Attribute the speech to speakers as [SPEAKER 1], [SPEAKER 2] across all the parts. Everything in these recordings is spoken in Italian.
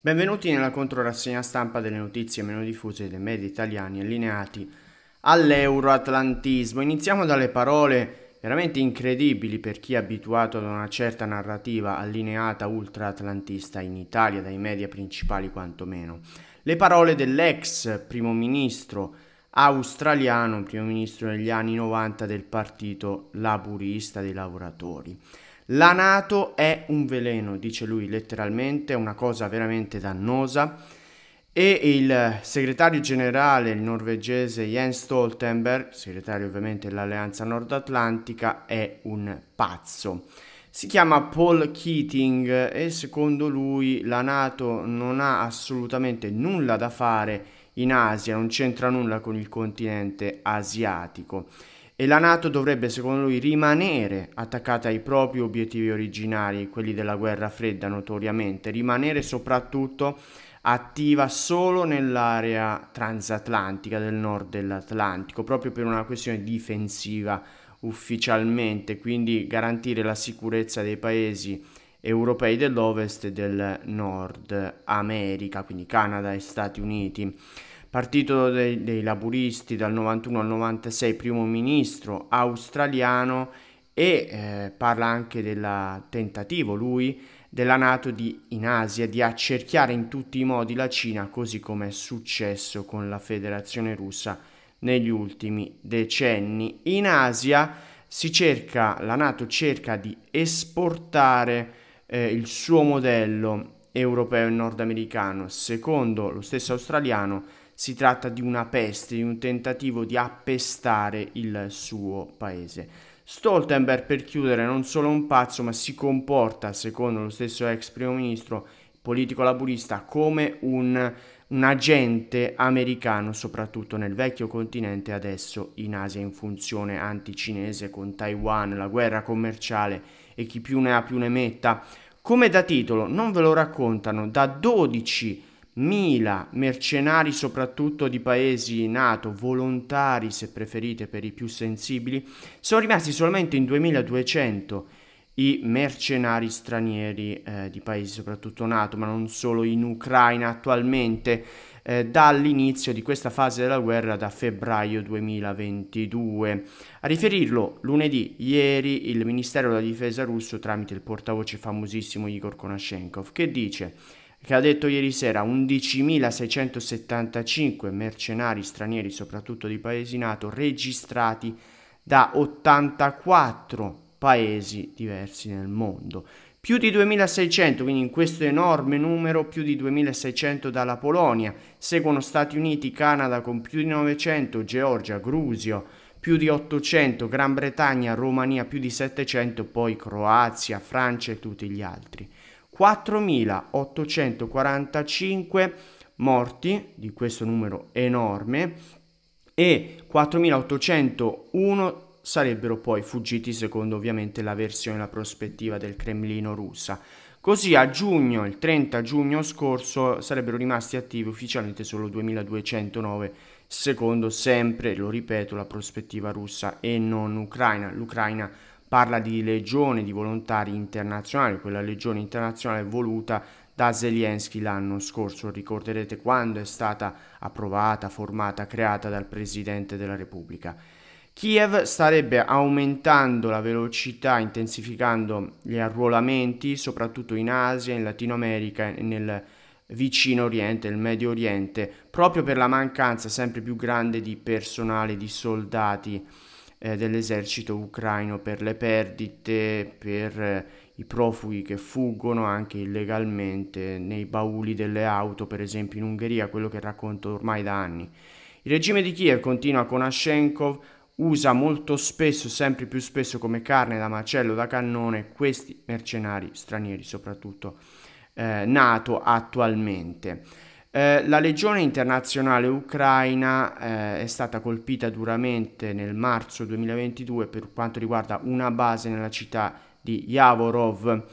[SPEAKER 1] Benvenuti nella controrassegna stampa delle notizie meno diffuse dei media italiani allineati all'euroatlantismo. Iniziamo dalle parole veramente incredibili per chi è abituato ad una certa narrativa allineata ultraatlantista in Italia, dai media principali quantomeno. Le parole dell'ex primo ministro australiano, primo ministro negli anni 90 del partito laburista dei lavoratori. La Nato è un veleno, dice lui letteralmente, è una cosa veramente dannosa e il segretario generale il norvegese Jens Stoltenberg, segretario ovviamente dell'Alleanza Nord Atlantica, è un pazzo. Si chiama Paul Keating e secondo lui la Nato non ha assolutamente nulla da fare in Asia, non c'entra nulla con il continente asiatico e la Nato dovrebbe secondo lui rimanere attaccata ai propri obiettivi originari, quelli della guerra fredda notoriamente, rimanere soprattutto attiva solo nell'area transatlantica del nord dell'Atlantico, proprio per una questione difensiva ufficialmente, quindi garantire la sicurezza dei paesi europei dell'ovest e del nord America, quindi Canada e Stati Uniti. Partito dei, dei laburisti dal 91 al 96 primo ministro australiano e eh, parla anche del tentativo lui della Nato di, in Asia di accerchiare in tutti i modi la Cina così come è successo con la Federazione russa negli ultimi decenni. In Asia si cerca, la Nato cerca di esportare eh, il suo modello europeo e nordamericano. Secondo lo stesso australiano, si tratta di una peste, di un tentativo di appestare il suo paese. Stoltenberg, per chiudere, non solo un pazzo, ma si comporta, secondo lo stesso ex primo ministro politico laburista, come un, un agente americano, soprattutto nel vecchio continente, adesso in Asia, in funzione anticinese con Taiwan, la guerra commerciale e chi più ne ha più ne metta. Come da titolo, non ve lo raccontano, da 12 anni, Mila mercenari soprattutto di paesi NATO, volontari se preferite per i più sensibili, sono rimasti solamente in 2200 i mercenari stranieri eh, di paesi soprattutto NATO, ma non solo in Ucraina attualmente, eh, dall'inizio di questa fase della guerra da febbraio 2022. A riferirlo lunedì, ieri, il Ministero della Difesa russo tramite il portavoce famosissimo Igor Konashenkov, che dice che ha detto ieri sera 11.675 mercenari stranieri, soprattutto di paesi NATO, registrati da 84 paesi diversi nel mondo. Più di 2.600, quindi in questo enorme numero, più di 2.600 dalla Polonia, seguono Stati Uniti, Canada con più di 900, Georgia, Gruzio, più di 800, Gran Bretagna, Romania più di 700, poi Croazia, Francia e tutti gli altri. 4.845 morti di questo numero enorme e 4.801 sarebbero poi fuggiti secondo ovviamente la versione, la prospettiva del Cremlino russa. Così a giugno, il 30 giugno scorso, sarebbero rimasti attivi ufficialmente solo 2209, secondo sempre, lo ripeto, la prospettiva russa e non ucraina. L'Ucraina parla di legione di volontari internazionali, quella legione internazionale voluta da Zelensky l'anno scorso, ricorderete quando è stata approvata, formata, creata dal Presidente della Repubblica. Kiev starebbe aumentando la velocità, intensificando gli arruolamenti, soprattutto in Asia, in Latino America e nel vicino Oriente, il Medio Oriente, proprio per la mancanza sempre più grande di personale, di soldati eh, dell'esercito ucraino per le perdite, per eh, i profughi che fuggono anche illegalmente nei bauli delle auto, per esempio in Ungheria, quello che racconto ormai da anni. Il regime di Kiev continua con Ashenkov, usa molto spesso, sempre più spesso come carne da macello, da cannone, questi mercenari stranieri, soprattutto eh, nato attualmente. Eh, la legione internazionale ucraina eh, è stata colpita duramente nel marzo 2022 per quanto riguarda una base nella città di Yavorov,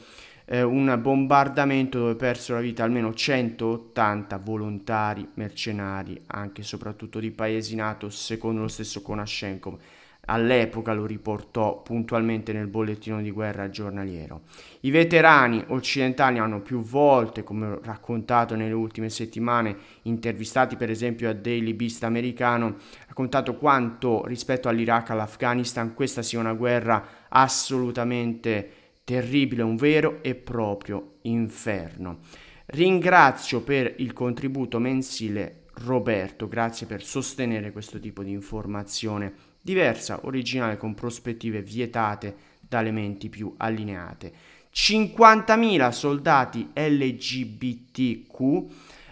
[SPEAKER 1] eh, un bombardamento dove persero la vita almeno 180 volontari mercenari, anche e soprattutto di paesi NATO, secondo lo stesso Konashenko all'epoca lo riportò puntualmente nel bollettino di guerra giornaliero. I veterani occidentali hanno più volte, come ho raccontato nelle ultime settimane, intervistati per esempio a Daily Beast americano, raccontato quanto rispetto all'Iraq e all'Afghanistan questa sia una guerra assolutamente terribile, un vero e proprio inferno. Ringrazio per il contributo mensile Roberto, grazie per sostenere questo tipo di informazione diversa, originale con prospettive vietate da elementi più allineate. 50.000 soldati LGBTQ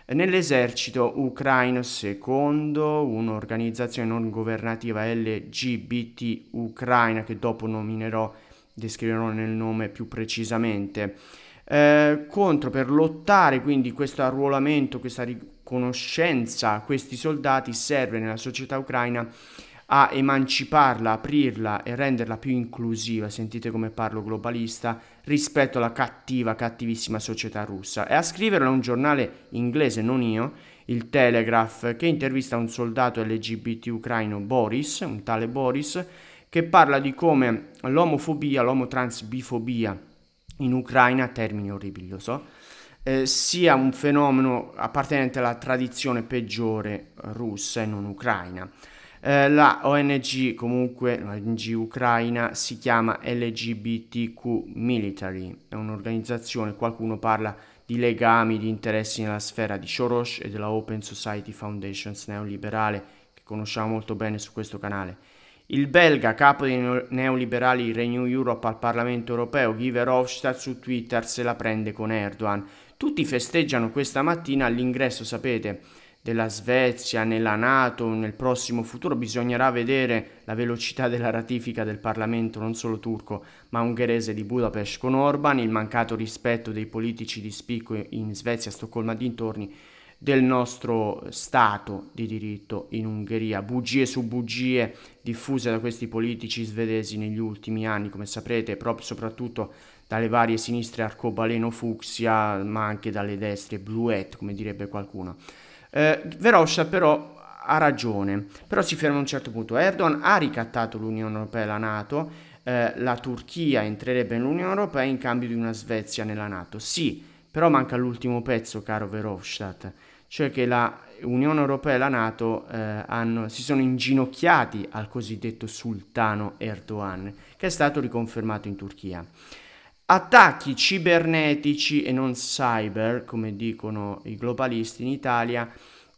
[SPEAKER 1] nell'esercito ucraino secondo un'organizzazione non governativa LGBT ucraina che dopo nominerò, descriverò nel nome più precisamente. Eh, contro per lottare quindi questo arruolamento, questa riconoscenza a questi soldati serve nella società ucraina a emanciparla, aprirla e renderla più inclusiva, sentite come parlo globalista, rispetto alla cattiva, cattivissima società russa. E a scriverla un giornale inglese, non io, il Telegraph, che intervista un soldato LGBT ucraino Boris, un tale Boris, che parla di come l'omofobia, l'omotransbifobia in Ucraina, termine orribile, lo so, eh, sia un fenomeno appartenente alla tradizione peggiore russa e non ucraina. Eh, la ONG, comunque l'ONG ucraina, si chiama LGBTQ Military, è un'organizzazione, qualcuno parla di legami, di interessi nella sfera di Soros e della Open Society Foundations neoliberale, che conosciamo molto bene su questo canale. Il belga capo dei neoliberali Renew Europe al Parlamento europeo, Guy Verhofstadt, su Twitter se la prende con Erdogan. Tutti festeggiano questa mattina all'ingresso, sapete, della Svezia nella Nato nel prossimo futuro, bisognerà vedere la velocità della ratifica del Parlamento non solo turco ma ungherese di Budapest con Orban, il mancato rispetto dei politici di spicco in Svezia, Stoccolma e dintorni del nostro Stato di diritto in Ungheria, bugie su bugie diffuse da questi politici svedesi negli ultimi anni, come saprete, proprio soprattutto dalle varie sinistre arcobaleno fucsia, ma anche dalle destre bluette, come direbbe qualcuno. Eh, Veroscia però ha ragione, però si ferma a un certo punto. Erdogan ha ricattato l'Unione Europea e la Nato, eh, la Turchia entrerebbe nell'Unione Europea in cambio di una Svezia nella Nato. Sì, però manca l'ultimo pezzo, caro Verhofstadt, cioè che la Unione Europea e la Nato eh, hanno, si sono inginocchiati al cosiddetto sultano Erdogan, che è stato riconfermato in Turchia. Attacchi cibernetici e non cyber, come dicono i globalisti in Italia,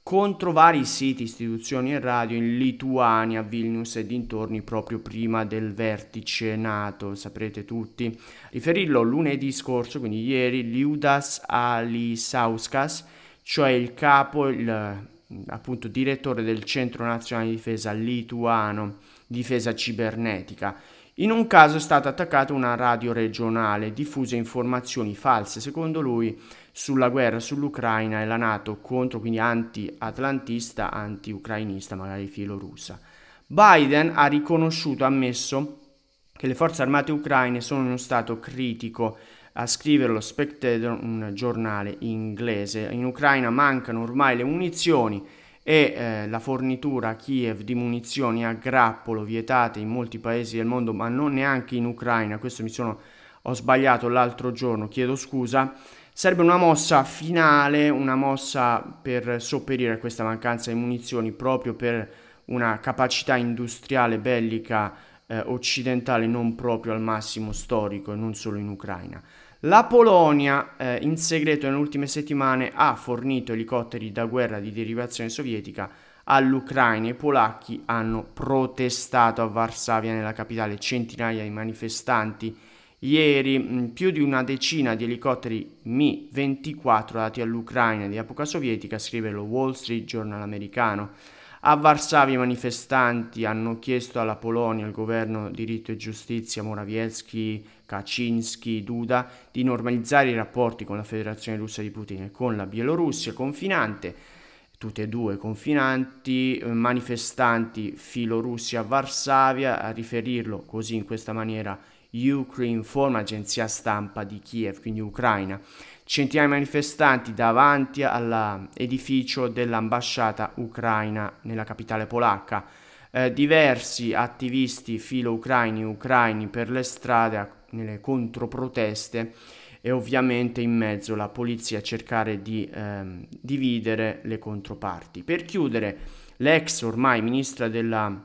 [SPEAKER 1] contro vari siti, istituzioni e radio in Lituania, Vilnius e dintorni proprio prima del vertice NATO, saprete tutti. Riferirlo lunedì scorso, quindi ieri, Liudas Alisauskas, cioè il capo, il appunto direttore del Centro Nazionale di Difesa lituano, difesa cibernetica, in un caso è stata attaccata una radio regionale, diffuse informazioni false, secondo lui, sulla guerra sull'Ucraina e la Nato contro, quindi anti-atlantista, anti-ucrainista, magari filorussa. Biden ha riconosciuto, ha ammesso, che le forze armate ucraine sono in uno stato critico, a scrivere lo Spectator, un giornale inglese. In Ucraina mancano ormai le munizioni e eh, la fornitura a Kiev di munizioni a grappolo vietate in molti paesi del mondo, ma non neanche in Ucraina, questo mi sono ho sbagliato l'altro giorno, chiedo scusa. Serve una mossa finale, una mossa per sopperire a questa mancanza di munizioni proprio per una capacità industriale bellica eh, occidentale non proprio al massimo storico e non solo in Ucraina. La Polonia, eh, in segreto nelle ultime settimane, ha fornito elicotteri da guerra di derivazione sovietica all'Ucraina. I polacchi hanno protestato a Varsavia, nella capitale, centinaia di manifestanti. Ieri mh, mm, più di una decina di elicotteri Mi-24 dati all'Ucraina di epoca sovietica, scrive lo Wall Street Journal americano. A Varsavia i manifestanti hanno chiesto alla Polonia, al governo diritto e giustizia, Morawiecki, Kaczynski, Duda, di normalizzare i rapporti con la Federazione Russa di Putin e con la Bielorussia confinante, tutte e due confinanti, eh, manifestanti filorussi a Varsavia, a riferirlo così in questa maniera Ukraine Form, agenzia stampa di Kiev, quindi Ucraina centinaia di manifestanti davanti all'edificio dell'ambasciata ucraina nella capitale polacca. Eh, diversi attivisti filo-ucraini ucraini per le strade nelle controproteste e ovviamente in mezzo la polizia a cercare di ehm, dividere le controparti. Per chiudere, l'ex ormai ministra della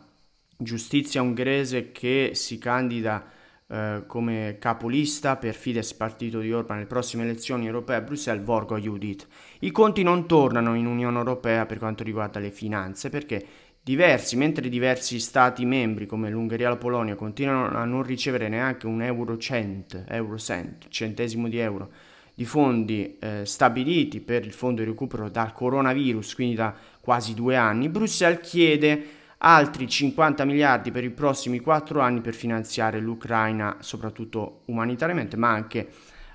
[SPEAKER 1] giustizia ungherese che si candida a eh, come capolista per Fidesz partito di Orban nelle prossime elezioni europee a Bruxelles, Vorgo Judith. I conti non tornano in Unione Europea per quanto riguarda le finanze perché diversi, mentre diversi stati membri come l'Ungheria e la Polonia continuano a non ricevere neanche un euro cent, euro cent centesimo di euro di fondi eh, stabiliti per il fondo di recupero dal coronavirus, quindi da quasi due anni, Bruxelles chiede altri 50 miliardi per i prossimi 4 anni per finanziare l'Ucraina, soprattutto umanitariamente, ma anche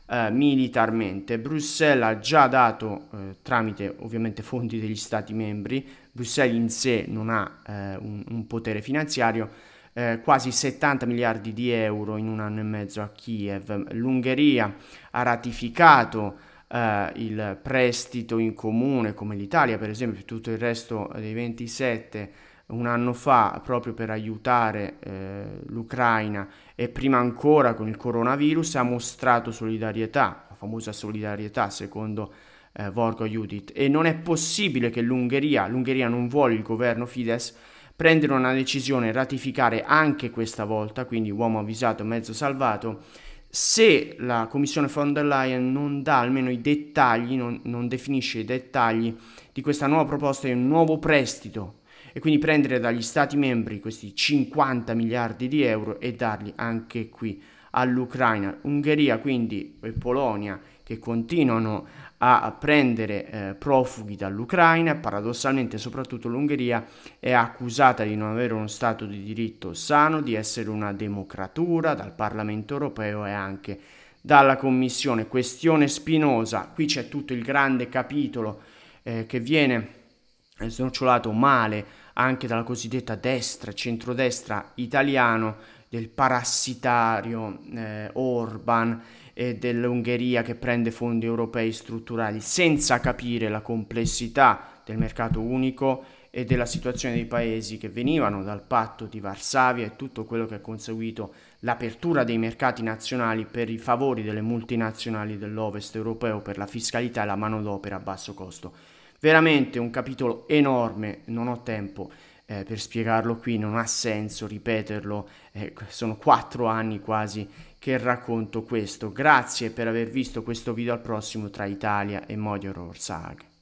[SPEAKER 1] eh, militarmente. Bruxelles ha già dato, eh, tramite ovviamente fondi degli Stati membri, Bruxelles in sé non ha eh, un, un, potere finanziario, eh, quasi 70 miliardi di euro in un anno e mezzo a Kiev. L'Ungheria ha ratificato Uh, il prestito in comune come l'Italia per esempio tutto il resto dei 27 un anno fa proprio per aiutare eh, l'Ucraina e prima ancora con il coronavirus ha mostrato solidarietà, la famosa solidarietà secondo eh, Vorko Judith e non è possibile che l'Ungheria, l'Ungheria non vuole il governo Fidesz, prendere una decisione, ratificare anche questa volta, quindi uomo avvisato, mezzo salvato, se la Commissione von der Leyen non dà almeno i dettagli, non, non definisce i dettagli di questa nuova proposta di un nuovo prestito e quindi prendere dagli Stati membri questi 50 miliardi di euro e darli anche qui all'Ucraina. Ungheria quindi e Polonia che continuano a prendere eh, profughi dall'Ucraina, paradossalmente soprattutto l'Ungheria è accusata di non avere uno Stato di diritto sano, di essere una democratura dal Parlamento europeo e anche dalla Commissione. Questione spinosa, qui c'è tutto il grande capitolo eh, che viene eh, snocciolato male anche dalla cosiddetta destra, centrodestra italiano, del parassitario eh, Orban e dell'Ungheria che prende fondi europei strutturali senza capire la complessità del mercato unico e della situazione dei paesi che venivano dal patto di Varsavia e tutto quello che ha conseguito l'apertura dei mercati nazionali per i favori delle multinazionali dell'Ovest europeo per la fiscalità e la manodopera a basso costo veramente un capitolo enorme, non ho tempo eh, per spiegarlo qui, non ha senso ripeterlo, eh, sono quattro anni quasi che racconto questo. Grazie per aver visto questo video, al prossimo tra Italia e Modi Horror Saga.